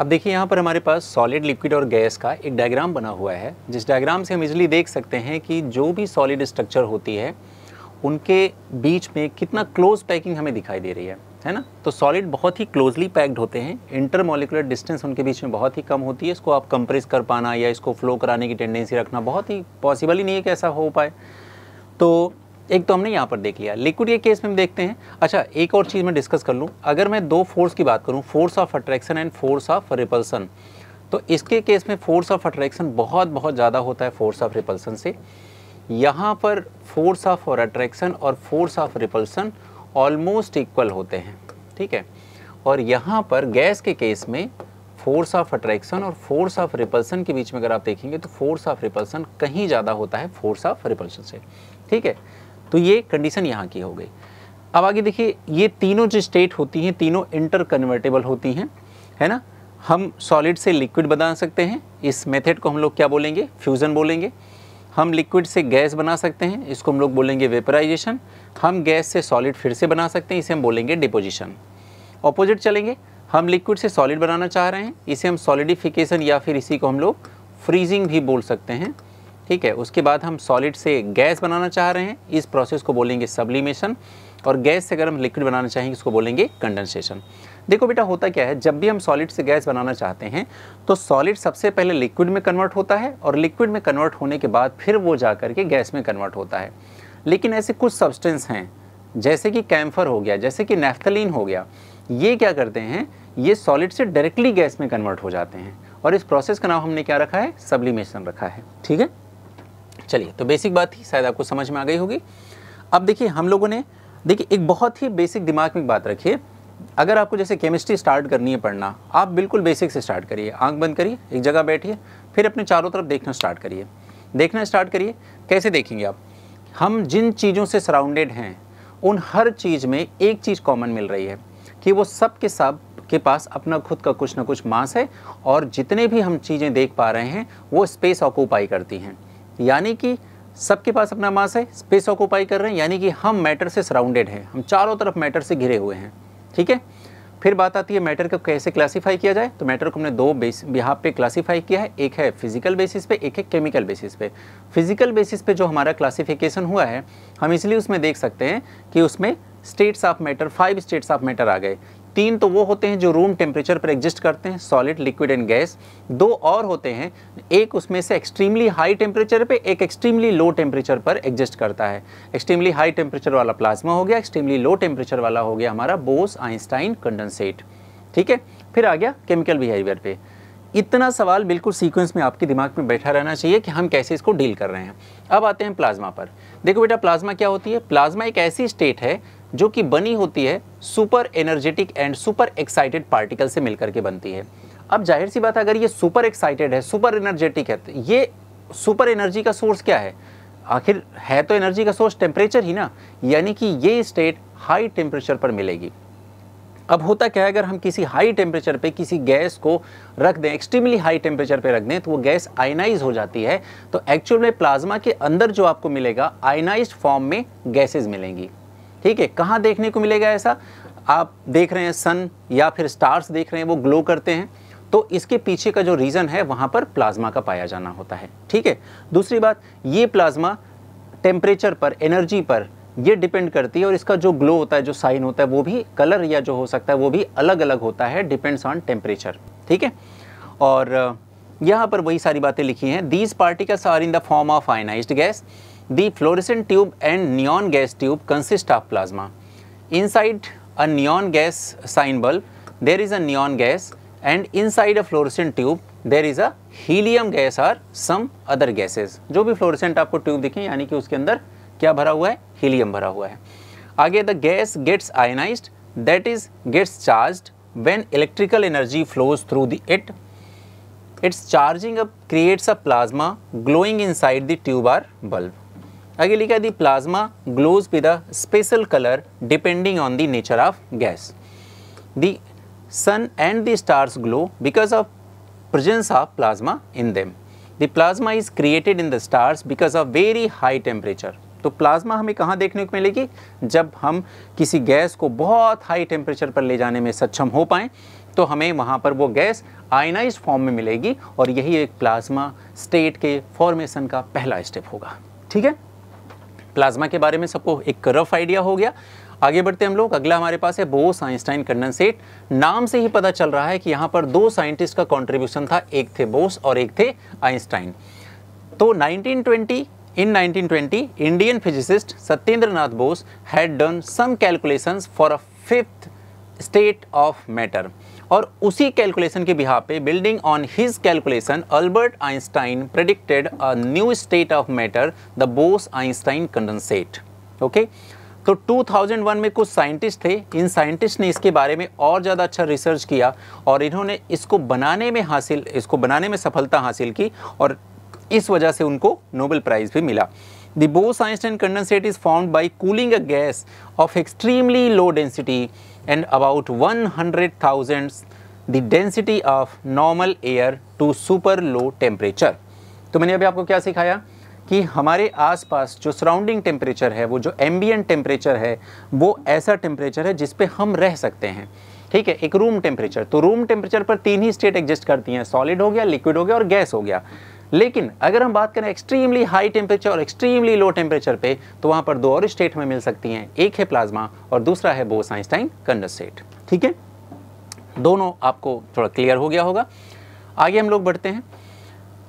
अब देखिए यहाँ पर हमारे पास सॉलिड लिक्विड और गैस का एक डायग्राम बना हुआ है जिस डायग्राम से हम इजली देख सकते हैं कि जो भी सॉलिड स्ट्रक्चर होती है उनके बीच में कितना क्लोज पैकिंग हमें दिखाई दे रही है है ना तो सॉलिड बहुत ही क्लोजली पैक्ड होते हैं इंटरमोलिकुलर डिस्टेंस उनके बीच में बहुत ही कम होती है इसको आप कंप्रेस कर पाना या इसको फ्लो कराने की टेंडेंसी रखना बहुत ही पॉसिबल ही नहीं है कि ऐसा हो पाए तो एक तो हमने यहाँ पर देख लिया लिक्विड के केस में हम देखते हैं अच्छा एक और चीज़ मैं डिस्कस कर लूँ अगर मैं दो फोर्स की बात करूँ force of attraction and force of repulsion तो इसके केस में फोर्स ऑफ अट्रैक्शन बहुत बहुत ज़्यादा होता है फोर्स ऑफ रिपल्सन से यहाँ पर फोर्स ऑफ और अट्रैक्शन और force of repulsion almost equal होते हैं ठीक है और यहाँ पर गैस के केस में फोर्स ऑफ अट्रैक्शन और फोर्स ऑफ रिपल्सन के बीच में अगर आप देखेंगे तो फोर्स ऑफ रिपल्सन कहीं ज़्यादा होता है फोर्स ऑफ रिपल्सन से ठीक है तो ये कंडीशन यहाँ की हो गई अब आगे देखिए ये तीनों जो स्टेट होती हैं तीनों इंटर कन्वर्टेबल होती हैं है ना हम सॉलिड से लिक्विड बना सकते हैं इस मेथड को हम लोग क्या बोलेंगे फ्यूज़न बोलेंगे हम लिक्विड से गैस बना सकते हैं इसको हम लोग बोलेंगे वेपराइजेशन हम गैस से सॉलिड फिर से बना सकते हैं इसे हम बोलेंगे डिपोजिशन ऑपोजिट चलेंगे हम लिक्विड से सॉलिड बनाना चाह रहे हैं इसे हम सॉलिडिफिकेशन या फिर इसी को हम लोग फ्रीजिंग भी बोल सकते हैं ठीक है उसके बाद हम सॉलिड से गैस बनाना चाह रहे हैं इस प्रोसेस को बोलेंगे सब्लिमेशन और गैस से अगर हम लिक्विड बनाना चाहेंगे इसको बोलेंगे कंडेंसेशन देखो बेटा होता क्या है जब भी हम सॉलिड से गैस बनाना चाहते हैं तो सॉलिड सबसे पहले लिक्विड में कन्वर्ट होता है और लिक्विड में कन्वर्ट होने के बाद फिर वो जा करके गैस में कन्वर्ट होता है लेकिन ऐसे कुछ सब्सटेंस हैं जैसे कि कैम्फर हो गया जैसे कि नेफ्थलिन हो गया ये क्या करते हैं ये सॉलिड से डायरेक्टली गैस में कन्वर्ट हो जाते हैं और इस प्रोसेस का नाम हमने क्या रखा है सब्लिमेशन रखा है ठीक है चलिए तो बेसिक बात थी शायद आपको समझ में आ गई होगी अब देखिए हम लोगों ने देखिए एक बहुत ही बेसिक दिमाग में बात रखिए अगर आपको जैसे केमिस्ट्री स्टार्ट करनी है पढ़ना आप बिल्कुल बेसिक से स्टार्ट करिए आंख बंद करिए एक जगह बैठिए फिर अपने चारों तरफ देखना स्टार्ट करिए देखना स्टार्ट करिए कैसे देखेंगे आप हम जिन चीज़ों से सराउंडेड हैं उन हर चीज़ में एक चीज़ कॉमन मिल रही है कि वो सब के सब के पास अपना खुद का कुछ ना कुछ मास है और जितने भी हम चीज़ें देख पा रहे हैं वो स्पेस ऑक्यूपाई करती हैं यानी कि सबके पास अपना मास है स्पेस ऑक्यूपाई कर रहे हैं यानी कि हम मैटर से सराउंडेड हैं हम चारों तरफ मैटर से घिरे हुए हैं ठीक है फिर बात आती है मैटर को कैसे क्लासीफाई किया जाए तो मैटर को हमने दो बेस यहाँ पे क्लासीफाई किया है एक है फिजिकल बेसिस पे एक है केमिकल बेसिस पे फिजिकल बेसिस पे जो हमारा क्लासिफिकेशन हुआ है हम इसलिए उसमें देख सकते हैं कि उसमें states of matter five states of matter आ गए तीन तो वो होते हैं जो रूम टेम्परेचर पर एग्जिस्ट करते हैं सॉलिड लिक्विड एंड गैस दो और होते हैं एक उसमें से एक्सट्रीमली हाई टेम्परेचर पे एक एक्सट्रीमली लो टेम्परेचर पर एग्जिस्ट करता है एक्सट्रीमली हाई टेम्परेचर वाला प्लाज्मा हो गया एक्सट्रीमली लो टेम्परेचर वाला हो गया हमारा बोस आइंस्टाइन कंडेंसेट ठीक है फिर आ गया केमिकल बिहेवियर पे इतना सवाल बिल्कुल सीक्वेंस में आपके दिमाग में बैठा रहना चाहिए कि हम कैसे इसको डील कर रहे हैं अब आते हैं प्लाज्मा पर देखो बेटा प्लाज्मा क्या होती है प्लाज्मा एक ऐसी स्टेट है जो कि बनी होती है super energetic and super excited particle से मिलकर के बनती है अब जाहिर सी बात अगर ये सुपर एक्साइटेड है सुपर एनर्जेटिक है तो ये सुपर एनर्जी का सोर्स क्या है आखिर है तो एनर्जी का सोर्स टेम्परेचर ही ना यानी कि ये स्टेट हाई टेम्परेचर पर मिलेगी अब होता क्या है अगर हम किसी हाई टेम्परेचर पे किसी गैस को रख दें एक्सट्रीमली हाई टेम्परेचर पे रख दें तो वो गैस आयनाइज हो जाती है तो एक्चुअल में प्लाज्मा के अंदर जो आपको मिलेगा आयनाइज फॉर्म में गैसेज मिलेंगी ठीक है कहाँ देखने को मिलेगा ऐसा आप देख रहे हैं सन या फिर स्टार्स देख रहे हैं वो ग्लो करते हैं तो इसके पीछे का जो रीज़न है वहाँ पर प्लाज्मा का पाया जाना होता है ठीक है दूसरी बात ये प्लाज्मा टेम्परेचर पर एनर्जी पर ये डिपेंड करती है और इसका जो ग्लो होता है जो साइन होता है वो भी कलर या जो हो सकता है वो भी अलग अलग होता है डिपेंड्स ऑन टेम्परेचर ठीक है और यहाँ पर वही सारी बातें लिखी हैं these particles are in the form of ionised gas The fluorescent tube and neon gas tube consist of plasma. Inside a neon gas sign bulb, there is a neon gas and inside a fluorescent tube, there is a helium gas or some other gases. जो भी fluorescent आपको tube दिखें यानी कि उसके अंदर क्या भरा हुआ है helium भरा हुआ है आगे the gas gets ionized that is gets charged when electrical energy flows through the it its charging up creates a plasma glowing inside the tube or bulb आगे लिखा the plasma glows with a special colour depending on the nature of gas the sun and the stars glow because of presence of plasma in them the plasma is created in the stars because of very high temperature तो plasma हमें कहाँ देखने को मिलेगी जब हम किसी gas को बहुत हाई टेम्परेचर पर ले जाने में सक्षम हो पाएँ तो हमें वहाँ पर वो गैस आयनाइज फॉर्म में मिलेगी और यही एक प्लाज्मा स्टेट के फॉर्मेशन का पहला स्टेप होगा ठीक है प्लाज्मा के बारे में सबको एक रफ आइडिया हो गया आगे बढ़ते हम लोग अगला हमारे पास है बोस आइंस्टाइन कंडेंसेट नाम से ही पता चल रहा है कि यहाँ पर दो साइंटिस्ट का कंट्रीब्यूशन था एक थे बोस और एक थे आइंस्टाइन तो 1920 In 1920, Indian physicist Satyendra Nath Bose had done some calculations for a fifth state of matter. और उसी कैलकुलेशन के बिहा पे building on his calculation Albert Einstein predicted a new state of matter the Bose Einstein condensate okay तो 2001 में कुछ scientist थे इन scientist ने इसके बारे में और ज़्यादा अच्छा रिसर्च किया और इन्होंने इसको बनाने में हासिल इसको बनाने में सफलता हासिल की और इस वजह से उनको नोबेल प्राइज़ भी मिला the Bose Einstein condensate is found by cooling a gas of extremely low density and about 100,000 the density of normal air to super low temperature. तो मैंने अभी आपको क्या सिखाया कि हमारे आसपास जो सराउंडिंग टेम्परेचर है वो जो एम्बियन टेम्परेचर है वो ऐसा टेम्परेचर है जिसपे हम रह सकते हैं ठीक है एक रूम टेम्परेचर तो रूम टेम्परेचर पर तीन ही स्टेट एग्जिस्ट करती हैं सॉलिड हो गया लिक्विड हो गया और गैस हो गया लेकिन अगर हम बात करें एक्सट्रीमली हाई टेम्परेचर और एक्सट्रीमली लो टेम्परेचर पे तो वहाँ पर दो और स्टेट हमें मिल सकती हैं एक है प्लाज्मा और दूसरा है बोस आइंस्टाइन कंडेंसेट ठीक है दोनों आपको थोड़ा क्लियर हो गया होगा आगे हम लोग बढ़ते हैं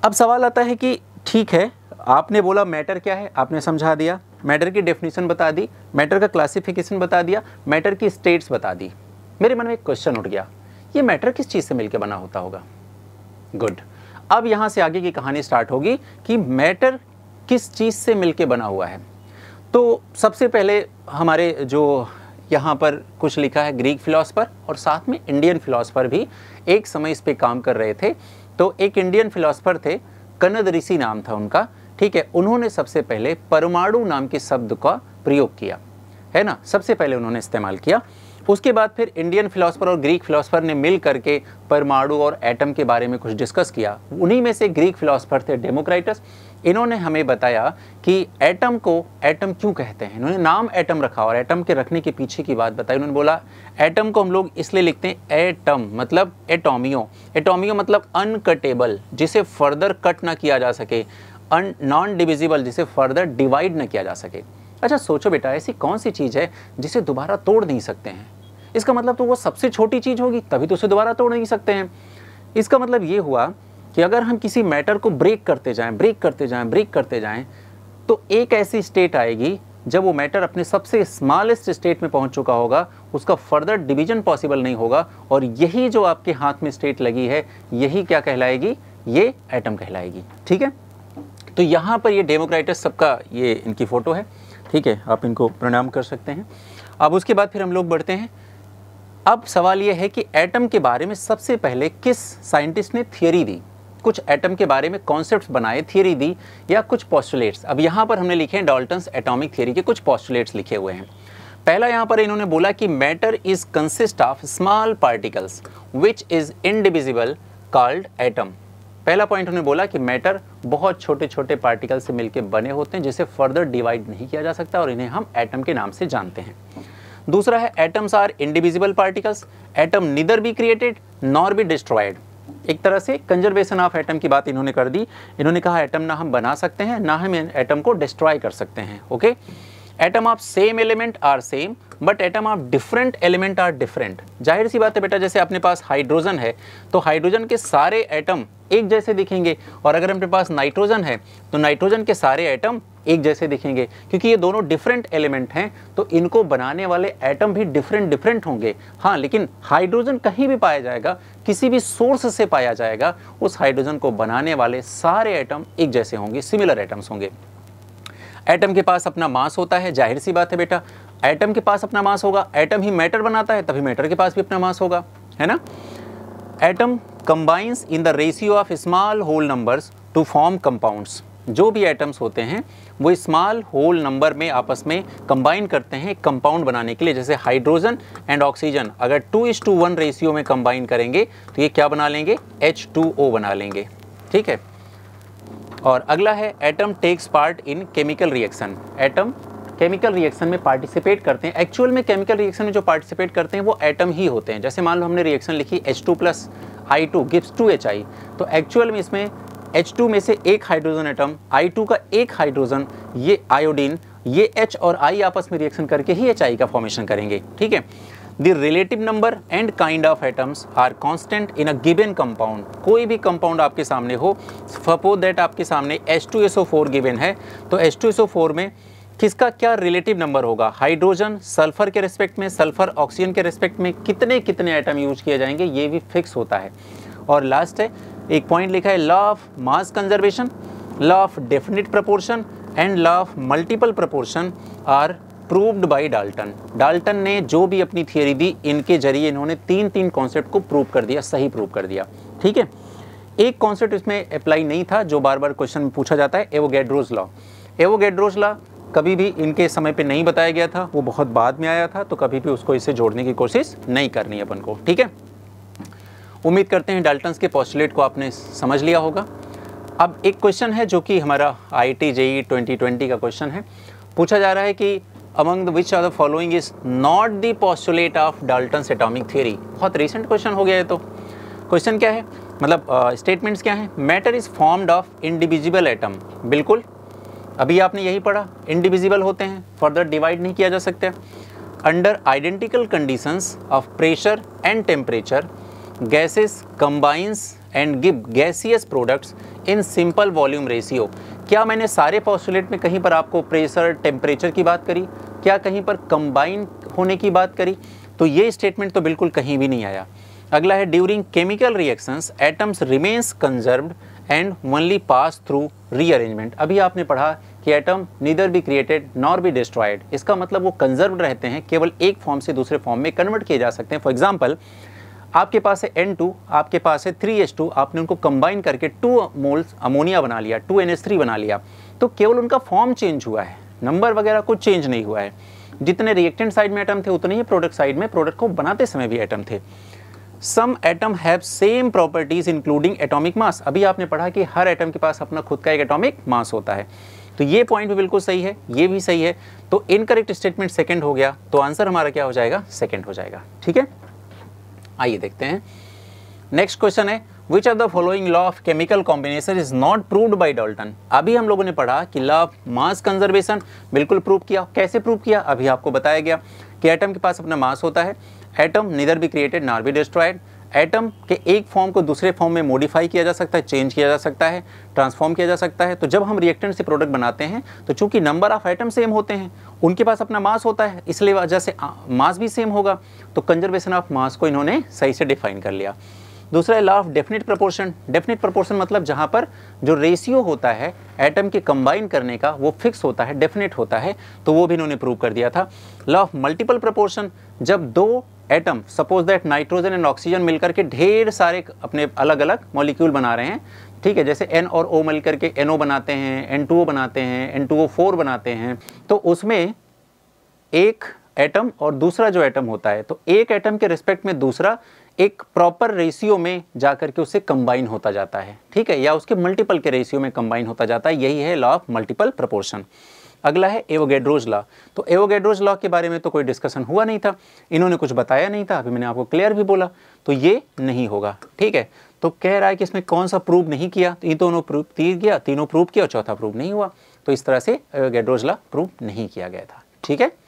अब सवाल आता है कि ठीक है आपने बोला मैटर क्या है आपने समझा दिया मैटर की डेफिनेशन बता दी मैटर का क्लासिफिकेशन बता दिया मैटर की स्टेट्स बता दी मेरे मन में एक क्वेश्चन उठ गया ये मैटर किस चीज़ से मिलकर बना होता होगा गुड अब यहाँ से आगे की कहानी स्टार्ट होगी कि मैटर किस चीज़ से मिलके बना हुआ है तो सबसे पहले हमारे जो यहाँ पर कुछ लिखा है ग्रीक फिलासफर और साथ में इंडियन फिलासफर भी एक समय इस पर काम कर रहे थे तो एक इंडियन फिलासफर थे कनद ऋषि नाम था उनका ठीक है उन्होंने सबसे पहले परमाणु नाम के शब्द का प्रयोग किया है ना सबसे पहले उन्होंने इस्तेमाल किया उसके बाद फिर इंडियन फिलासफर और ग्रीक फिलासफर ने मिल करके परमाणु और एटम के बारे में कुछ डिस्कस किया उन्हीं में से ग्रीक फिलासफर थे डेमोक्राइटस इन्होंने हमें बताया कि एटम को एटम क्यों कहते हैं इन्होंने नाम एटम रखा और एटम के रखने के पीछे की बात बताई उन्होंने बोला एटम को हम लोग इसलिए लिखते हैं एटम मतलब एटोमियो एटोमियो मतलब अनकटेबल जिसे फर्दर कट ना किया जा सके अन नॉन डिविजिबल जिसे फर्दर डिवाइड ना किया जा सके अच्छा सोचो बेटा ऐसी कौन सी चीज़ है जिसे दोबारा तोड़ नहीं सकते हैं इसका मतलब तो वो सबसे छोटी चीज़ होगी तभी तो उसे दोबारा तोड़ नहीं सकते हैं इसका मतलब ये हुआ कि अगर हम किसी मैटर को ब्रेक करते जाएं ब्रेक करते जाएं ब्रेक करते जाएं तो एक ऐसी स्टेट आएगी जब वो मैटर अपने सबसे स्मॉलेस्ट स्टेट में पहुंच चुका होगा उसका फर्दर डिवीजन पॉसिबल नहीं होगा और यही जो आपके हाथ में स्टेट लगी है यही क्या कहलाएगी ये एटम कहलाएगी ठीक है तो यहाँ पर ये डेमोक्राइटस सबका ये इनकी फ़ोटो है ठीक है आप इनको प्रणाम कर सकते हैं अब उसके बाद फिर हम लोग बढ़ते हैं अब सवाल यह है कि एटम के बारे में सबसे पहले किस साइंटिस्ट ने थियोरी दी कुछ एटम के बारे में कॉन्सेप्ट्स बनाए थियोरी दी या कुछ पॉस्टुलेट्स अब यहाँ पर हमने लिखे हैं डॉल्टन्स एटॉमिक थियोरी के कुछ पॉस्टुलेट्स लिखे हुए हैं पहला यहाँ पर इन्होंने बोला कि matter is consist of small particles which is indivisible called atom पहला पॉइंट उन्होंने बोला कि मैटर बहुत छोटे छोटे पार्टिकल से मिलकर बने होते हैं जिसे फर्दर डिवाइड नहीं किया जा सकता और इन्हें हम एटम के नाम से जानते हैं दूसरा है atoms are indivisible particles atom neither be created nor be destroyed एक तरह से कंजर्वेशन ऑफ एटम की बात इन्होंने कर दी इन्होंने कहा एटम ना हम बना सकते हैं ना हम एटम को डिस्ट्रॉय कर सकते हैं okay okay? Atom of same element are same but atom of different element are different जाहिर सी बात है बेटा जैसे अपने पास हाइड्रोजन है तो हाइड्रोजन के सारे एटम एक जैसे दिखेंगे और अगर अपने पास नाइट्रोजन है तो नाइट्रोजन के सारे एटम एक जैसे दिखेंगे क्योंकि ये दोनों डिफरेंट एलिमेंट हैं तो इनको बनाने वाले एटम भी डिफरेंट डिफरेंट होंगे हाँ लेकिन हाइड्रोजन कहीं भी पाया जाएगा किसी भी सोर्स से पाया जाएगा उस हाइड्रोजन को बनाने वाले सारे एटम एक जैसे होंगे सिमिलर एटम्स होंगे एटम के पास अपना मास होता है जाहिर सी बात है बेटा एटम के पास अपना मास होगा एटम ही मैटर बनाता है तभी मैटर के पास भी अपना मास होगा है ना atom combines in the ratio of small whole numbers to form compounds जो भी एटम्स होते हैं वो स्मॉल होल नंबर में आपस में कंबाइन करते हैं कंपाउंड बनाने के लिए जैसे हाइड्रोजन एंड ऑक्सीजन अगर two is to one ratio में कंबाइन करेंगे तो ये क्या बना लेंगे एच टू ओ बना लेंगे ठीक है और अगला है atom takes part in chemical reaction atom chemical reaction में पार्टिसिपेट करते हैं एक्चुअल में केमिकल रिएक्शन में जो पार्टिसिपेट करते हैं वो एटम ही होते हैं जैसे मान लो हमने रिएक्शन लिखी H two plus I two gives two H I तो एक्चुअल में इसमें एच टू में से एक हाइड्रोजन एटम आई टू का एक हाइड्रोजन ये आयोडीन ये एच और आई आपस में रिएक्शन करके ही एच आई का फॉर्मेशन करेंगे ठीक है the relative number and kind of atoms are constant in a given compound कोई भी कंपाउंड आपके सामने हो सपोज दैट आपके सामने H2SO4 गिवेन है तो H2SO4 में किसका क्या रिलेटिव नंबर होगा हाइड्रोजन सल्फर के रिस्पेक्ट में सल्फर ऑक्सीजन के रिस्पेक्ट में कितने कितने आइटम यूज किए जाएंगे ये भी फिक्स होता है और लास्ट है एक पॉइंट लिखा है law of mass conservation law of definite proportion and law of multiple proportion are proved by Dalton Dalton ने जो भी अपनी थियोरी दी इनके जरिए इन्होंने तीन तीन कॉन्सेप्ट को प्रूव कर दिया सही प्रूव कर दिया ठीक है एक कॉन्सेप्ट इसमें अप्लाई नहीं था जो बार बार क्वेश्चन में पूछा जाता है एवोगेड्रोज लॉ एवोगेड्रोज लॉ कभी भी इनके समय पे नहीं बताया गया था वो बहुत बाद में आया था तो कभी भी उसको इसे जोड़ने की कोशिश नहीं करनी अपन को ठीक है उम्मीद करते हैं डाल्टन्स के पॉस्टुलेट को आपने समझ लिया होगा अब एक क्वेश्चन है जो कि हमारा आई टी जेई ट्वेंटी का क्वेश्चन है पूछा जा रहा है कि among the which are the following is not the postulate of Dalton atomic theory बहुत रिसेंट क्वेश्चन हो गया है तो क्वेश्चन क्या है मतलब स्टेटमेंट्स uh, क्या है matter is formed of indivisible atom बिल्कुल अभी आपने यही पढ़ा इंडिविजिबल होते हैं फर्दर डिवाइड नहीं किया जा सकता under identical conditions of pressure and temperature gases combines and give gaseous products in simple volume ratio क्या मैंने सारे पॉस्टुलेट में कहीं पर आपको प्रेशर टेम्परेचर की बात करी क्या कहीं पर कंबाइन होने की बात करी तो ये स्टेटमेंट तो बिल्कुल कहीं भी नहीं आया अगला है during chemical reactions atoms remains conserved and only pass through rearrangement अभी आपने पढ़ा कि atom neither be created nor be destroyed इसका मतलब वो कंजर्व रहते हैं केवल एक फॉर्म से दूसरे फॉर्म में कन्वर्ट किए जा सकते हैं फॉर एग्जाम्पल आपके पास है N2 आपके पास है 3H2 आपने उनको कंबाइन करके टू मोल्स अमोनिया बना लिया टू थ्री बना लिया तो केवल उनका फॉर्म चेंज हुआ है नंबर वगैरह कुछ चेंज नहीं हुआ है जितने रिएक्टेंट साइड में एटम थे उतने ही प्रोडक्ट साइड में प्रोडक्ट को बनाते समय भी एटम थे some atom have same properties including atomic mass अभी आपने पढ़ा कि हर एटम के पास अपना खुद का एक एटॉमिक मास होता है तो ये पॉइंट भी बिल्कुल सही है ये भी सही है तो इनकरेक्ट स्टेटमेंट सेकंड हो गया तो आंसर हमारा क्या हो जाएगा सेकंड हो जाएगा ठीक है आइए देखते हैं नेक्स्ट क्वेश्चन है which are the following law of chemical combination is not proved by Dalton अभी हम लोगों ने पढ़ा कि लॉ ऑफ मास कंजर्वेशन बिल्कुल प्रूव किया कैसे प्रूव किया अभी आपको बताया गया कि एटम के पास अपना मास होता है एटम निधर भी क्रिएटेड नॉर भी डिस्ट्रॉयड एटम के एक फॉर्म को दूसरे फॉर्म में मॉडिफाई किया जा सकता है चेंज किया जा सकता है ट्रांसफॉर्म किया जा सकता है तो जब हम रिएक्टेंट से प्रोडक्ट बनाते हैं तो चूंकि नंबर ऑफ एटम सेम होते हैं उनके पास अपना मास होता है इसलिए वजह से मास भी सेम होगा तो कंजर्वेशन ऑफ मास को इन्होंने सही से डिफाइन कर लिया दूसरा है law of definite proportion definite proportion मतलब जहाँ पर जो रेशियो होता है एटम के कंबाइन करने का वो फिक्स होता है डेफिनेट होता है तो वो भी इन्होंने प्रूव कर दिया था लॉ ऑफ मल्टीपल प्रपोर्शन जब दो atom suppose that nitrogen and oxygen मिलकर के ढेर सारे अपने अलग अलग मॉलिक्यूल बना रहे हैं ठीक है जैसे N और O मिलकर के NO बनाते हैं N2O बनाते हैं N2O4 बनाते हैं तो उसमें एक एटम और दूसरा जो एटम होता है तो एक एटम के रिस्पेक्ट में दूसरा एक प्रॉपर रेशियो में जाकर के उसे कंबाइन होता जाता है ठीक है या उसके मल्टीपल के रेशियो में कंबाइन होता जाता है यही है लॉ ऑफ मल्टीपल प्रपोर्शन अगला है एवोगेड्रोज लॉ तो एवोगेड्रोज लॉ के बारे में तो कोई डिस्कशन हुआ नहीं था इन्होंने कुछ बताया नहीं था अभी मैंने आपको क्लियर भी बोला तो ये नहीं होगा ठीक है तो कह रहा है कि इसमें कौन सा प्रूव नहीं किया तो ये दोनों प्रूफ तीर किया तीनों प्रूव किया और चौथा प्रूव नहीं हुआ तो इस तरह से एवोगेड्रोज लॉ प्रूव नहीं किया गया था ठीक है